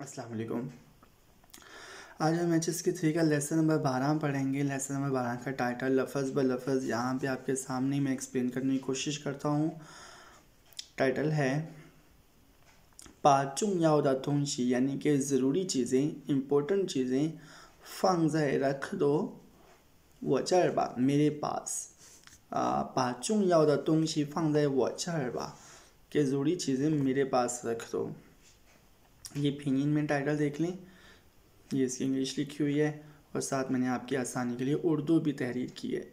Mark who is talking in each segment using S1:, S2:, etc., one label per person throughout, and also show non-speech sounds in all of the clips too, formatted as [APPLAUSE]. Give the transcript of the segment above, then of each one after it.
S1: असलकुम आज हम एच एस के थ्री का लेसन नंबर बारह पढ़ेंगे लेसन नंबर बारह का टाइटल लफज ब लफज यहाँ पे आपके सामने मैं एक्सप्लेन करने की कोशिश करता हूँ टाइटल है पाचुम या तुम शी यानी कि ज़रूरी चीज़ें इम्पोर्टेंट चीज़ें फंग रख दो बा मेरे पास पाचुम या पाचुंग शी फंग बा के ज़रूरी चीज़ें मेरे पास रख दो ये pinyin में टाइटल देख लें ये इसकी इंग्लिश लिखी हुई है और साथ मैंने आपकी आसानी के लिए उर्दू भी तहरीर की है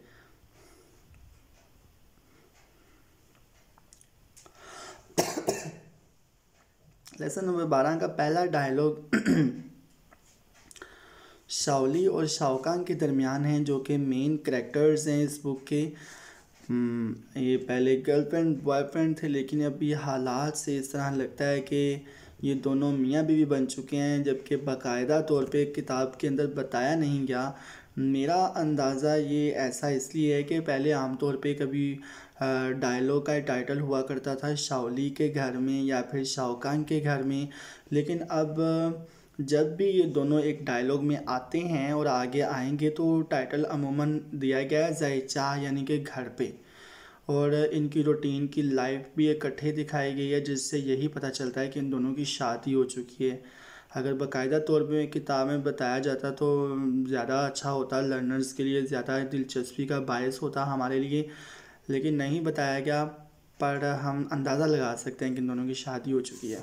S1: लेसन नंबर बारह का पहला डायलॉग शावली और शावकान के दरमियान है जो कि मेन करेक्टर्स हैं इस बुक के हम्म, ये पहले गर्लफ्रेंड बॉयफ्रेंड थे लेकिन अभी हालात से इस तरह लगता है कि ये दोनों मियाँ बीवी बन चुके हैं जबकि बाकायदा तौर पे किताब के अंदर बताया नहीं गया मेरा अंदाज़ा ये ऐसा इसलिए है कि पहले आमतौर पे कभी डायलॉग का टाइटल हुआ करता था शाओली के घर में या फिर शाओकान के घर में लेकिन अब जब भी ये दोनों एक डायलॉग में आते हैं और आगे आएंगे तो टाइटल अमूमन दिया गया है जयचा यानी कि घर पे और इनकी रूटीन की लाइफ भी इकट्ठे दिखाई गई है जिससे यही पता चलता है कि इन दोनों की शादी हो चुकी है अगर बाकायदा तौर पर किताब में बताया जाता तो ज़्यादा अच्छा होता लर्नर्स के लिए ज़्यादा दिलचस्पी का बायस होता हमारे लिए लेकिन नहीं बताया गया पर हम अंदाज़ा लगा सकते हैं कि इन दोनों की शादी हो चुकी है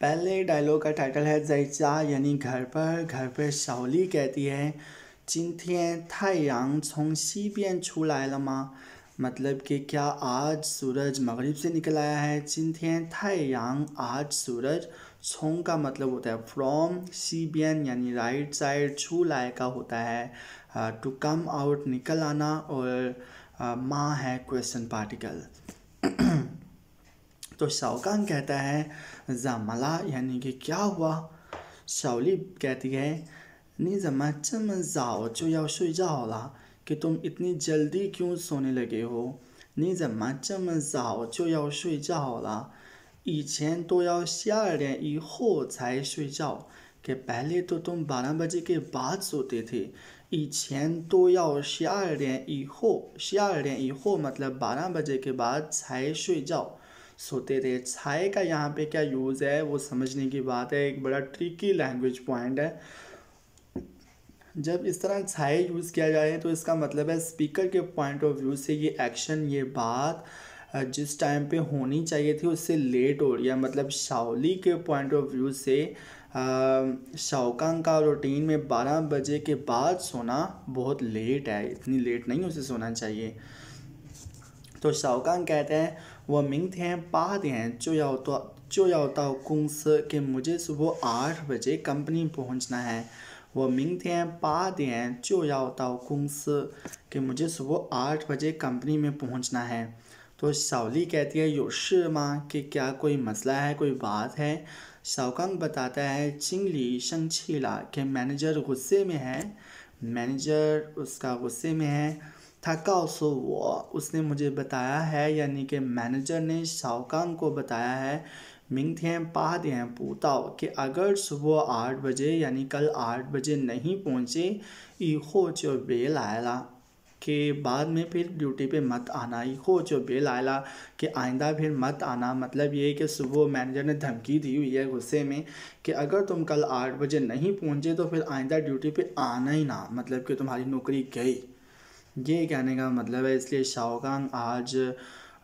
S1: पहले डायलॉग का टाइटल है जैचा यानी घर पर घर पर शाओली कहती है 今天太阳从西边出来了吗？मतलब कि क्या आज सूरज मगरिब से निकल आया है जिन थें यांग आज सूरज छोंग का मतलब होता है फ्रॉम सी बी एन यानी राइट साइड छू लाए का होता है टू कम आउट निकल आना और माँ है क्वेश्चन पार्टिकल [CLEARS THROAT] तो शाओकान कहता है जामला यानी कि क्या हुआ शावली कहती है 你怎么这么早就要睡觉了？कि तुम इतनी जल्दी क्यों सोने लगे के पहले तो तुम बारह बजे के बाद सोते थे हो मतलब बारह बजे के बाद छाए शुई जाओ सोते थे छाए का यहाँ पे क्या यूज़ है वो समझने की बात है एक बड़ा ट्रिकी लैंग्वेज पॉइंट है जब इस तरह छाए यूज़ किया जाए तो इसका मतलब है स्पीकर के पॉइंट ऑफ व्यू से ये एक्शन ये बात जिस टाइम पे होनी चाहिए थी उससे लेट हो रही है मतलब शावली के पॉइंट ऑफ व्यू से शौकांग का रूटीन में 12 बजे के बाद सोना बहुत लेट है इतनी लेट नहीं उसे सोना चाहिए तो शौकांग कहते हैं वह मिंग थे पा थे हैं या तो जो या होता कुंस के मुझे सुबह आठ बजे कंपनी पहुंचना है वो कि मुझे सुबह आठ बजे कंपनी में पहुंचना है तो शावली कहती है योश माँ कि क्या कोई मसला है कोई बात है शौकंग बताता है चिंगली शंगशीला कि मैनेजर गुस्से में है मैनेजर उसका गुस्से में है थका उसो वो उसने मुझे बताया है यानी कि मैनेजर ने शावकांग को बताया है मिंग थे हैं पूताओ कि अगर सुबह आठ बजे यानी कल आठ बजे नहीं पहुँचे इखो चो बेल आयला कि बाद में फिर ड्यूटी पे मत आना इखो चो बेल आयला कि आइंदा फिर मत आना मतलब ये कि सुबह मैनेजर ने धमकी दी हुई है गुस्से में कि अगर तुम कल आठ बजे नहीं पहुँचे तो फिर आइंदा ड्यूटी पर आना ही ना मतलब कि तुम्हारी नौकरी गई ये कहने का मतलब है इसलिए शाहकान आज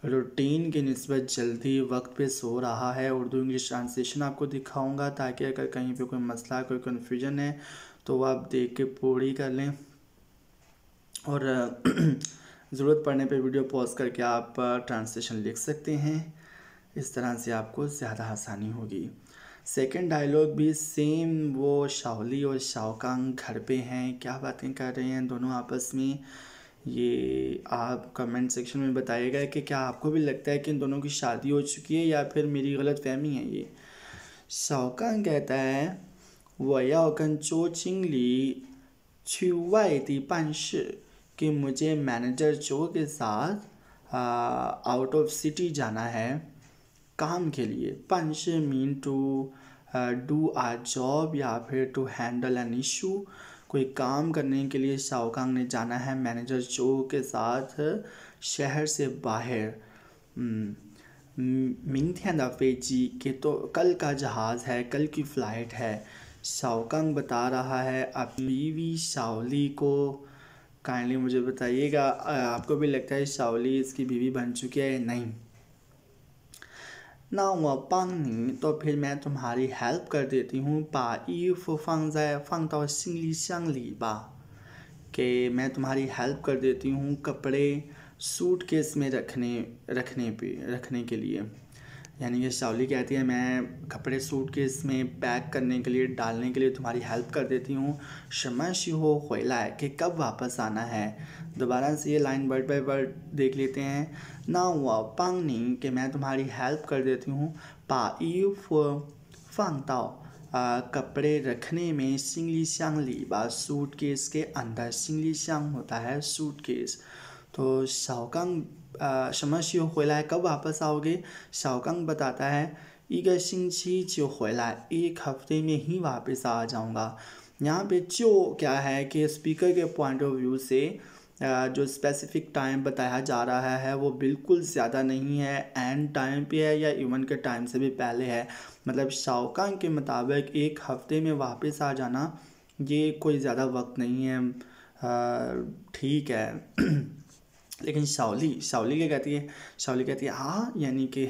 S1: रूटीन के नस्बत जल्दी वक्त पे सो रहा है उर्दू इंग्लिश ट्रांसलेशन आपको दिखाऊंगा ताकि अगर कहीं पे कोई मसला कोई कन्फ्यूजन है तो वह आप देख के पूरी कर लें और [CLEARS THROAT] ज़रूरत पड़ने पे वीडियो पॉज करके आप ट्रांसलेशन लिख सकते हैं इस तरह से आपको ज़्यादा आसानी होगी सेकंड डायलॉग भी सेम वो शाहली और शाहकांग घर पे हैं क्या बातें कर रहे हैं दोनों आपस में ये आप कमेंट सेक्शन में बताइएगा कि क्या आपको भी लगता है कि इन दोनों की शादी हो चुकी है या फिर मेरी गलत फहमी है ये शौकान कहता है वो या चो चिंग ली छुआती पंश कि मुझे मैनेजर चो के साथ आउट ऑफ सिटी जाना है काम के लिए पंश mean to do a job या फिर टू हैंडल एन इशू कोई काम करने के लिए शाओकांग ने जाना है मैनेजर चो के साथ शहर से बाहर हम्म, मिंगथियान दफे जी के तो कल का जहाज़ है कल की फ़्लाइट है शाओकांग बता रहा है आप बीवी शाओली को काइंडली मुझे बताइएगा आपको भी लगता है शाओली इसकी बीवी बन चुकी है नहीं ना नहीं तो फिर मैं तुम्हारी हेल्प कर देती हूँ जाए पा तो के मैं तुम्हारी हेल्प कर देती हूँ कपड़े सूट केस में रखने रखने पे रखने के लिए यानी कि शावली कहती है मैं कपड़े सूट के इसमें पैक करने के लिए डालने के लिए तुम्हारी हेल्प कर देती हूँ शमश हो कोयला है कि कब वापस आना है दोबारा से ये लाइन वर्ड बाय वर्ड देख लेते हैं ना हुआ नहीं कि मैं तुम्हारी हेल्प कर देती हूँ पा यू फांगताओ कपड़े रखने में सिंगली शांगली बा सूट केस के अंदर सिंगली शांग होता है सूट केस तो शाहकंग कब वापस आओगे？小刚 बताता है एक हफ्ते में ही वापस आ जाऊँगा यहाँ पे जो क्या है कि स्पीकर के पॉइंट ऑफ व्यू से जो स्पेसिफिक टाइम बताया जा रहा है वो बिल्कुल ज़्यादा नहीं है एंड टाइम पे है या इवन के टाइम से भी पहले है मतलब शाओकांग के मुताबिक एक हफ्ते में वापस आ जाना ये कोई ज़्यादा वक्त नहीं है ठीक है लेकिन शावली शावली क्या कहती है शावली कहती है हाँ यानी कि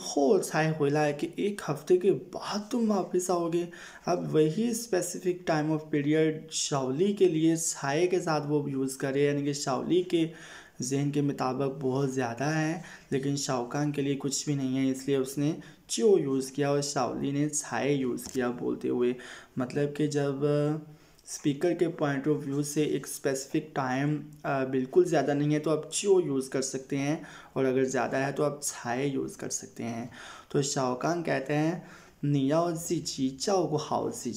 S1: हो कि एक हफ्ते के बाद तुम वापस आओगे अब वही स्पेसिफिक टाइम ऑफ पीरियड शावली के लिए छाए के साथ वो यूज़ करे यानी कि शावली के जहन के मुताबिक बहुत ज़्यादा है लेकिन शाहकान के लिए कुछ भी नहीं है इसलिए उसने चो यूज़ किया और शावली ने छाए यूज़ किया बोलते हुए मतलब कि जब स्पीकर के पॉइंट ऑफ व्यू से एक स्पेसिफिक टाइम बिल्कुल ज़्यादा नहीं है तो आप चियो यूज़ कर सकते हैं और अगर ज़्यादा है तो आप छाए यूज़ कर सकते हैं तो शाहकान कहते हैं नियाओ जी चाओ को हाओ जी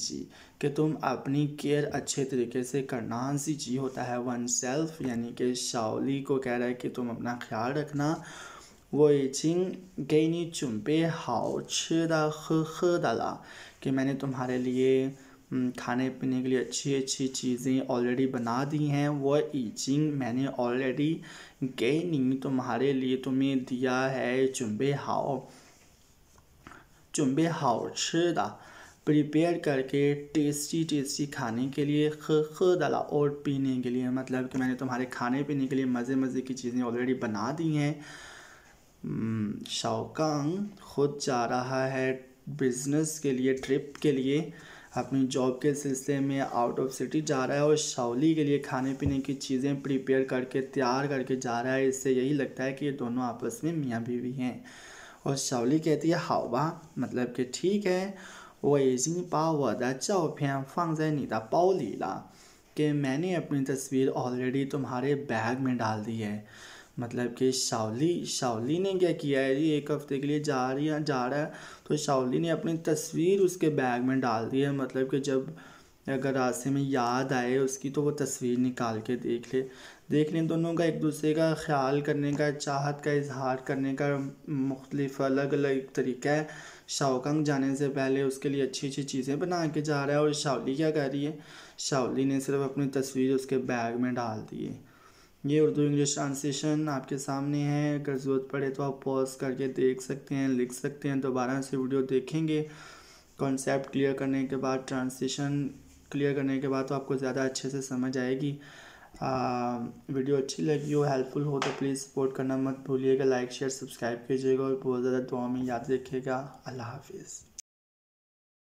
S1: कि तुम अपनी केयर अच्छे तरीके से करना जी होता है वन सेल्फ यानी कि शाओली को कह रहा है कि तुम अपना ख्याल रखना वो चिंग गई नी चुम्पे हाओ छे दा ख कि मैंने तुम्हारे लिए हम्म, खाने पीने के लिए अच्छी अच्छी चीज़ें ऑलरेडी बना दी हैं वह ईचिंग मैंने ऑलरेडी नहीं तुम्हारे लिए तुम्हें दिया है चुम्बे हाओ चुम्बे हाओ छदा प्रिपेयर करके टेस्टी टेस्टी खाने के लिए ख और पीने के लिए मतलब कि मैंने तुम्हारे खाने पीने के लिए मज़े मज़े की चीज़ें ऑलरेडी बना दी हैं हम्म, शौकांग खुद जा रहा है बिज़नेस के लिए ट्रिप के लिए अपनी जॉब के सिलसिले में आउट ऑफ सिटी जा रहा है और शावली के लिए खाने पीने की चीज़ें प्रिपेयर करके तैयार करके जा रहा है इससे यही लगता है कि ये दोनों आपस में मियाँ बीवी हैं और शावली कहती है हावा मतलब कि ठीक है वो एजिंग पा वदा चाओ फिया फंग नीता पाओ लीला कि मैंने अपनी तस्वीर ऑलरेडी तुम्हारे बैग में डाल दी है मतलब कि शावली शावली ने क्या किया है जी एक हफ्ते के लिए जा रही है जा रहा है तो शावली ने अपनी तस्वीर उसके बैग में डाल दी है मतलब कि जब अगर रास्ते में याद आए उसकी तो वो तस्वीर निकाल के देख ले देख लें दोनों का एक दूसरे का ख्याल करने का चाहत का इजहार करने का मुख्तलिफ अलग अलग तरीका है शाओकंग जाने से पहले उसके लिए अच्छी अच्छी चीज़ें बना के जा रहा है और शावली क्या कर रही है शावली ने सिर्फ अपनी तस्वीर उसके बैग में डाल दी है ये उर्दू इंग्लिश ट्रांसलेशन आपके सामने है अगर ज़रूरत पड़े तो आप पॉज करके देख सकते हैं लिख सकते हैं दोबारा से वीडियो देखेंगे कॉन्सेप्ट क्लियर करने के बाद ट्रांसलेशन क्लियर करने के बाद तो आपको ज़्यादा अच्छे से समझ आएगी आ, वीडियो अच्छी लगी हो हेल्पफुल हो तो प्लीज़ सपोर्ट करना मत भूलिएगा लाइक शेयर सब्सक्राइब कीजिएगा और बहुत ज़्यादा दुआ में याद रखिएगा अल्लाह हाफिज़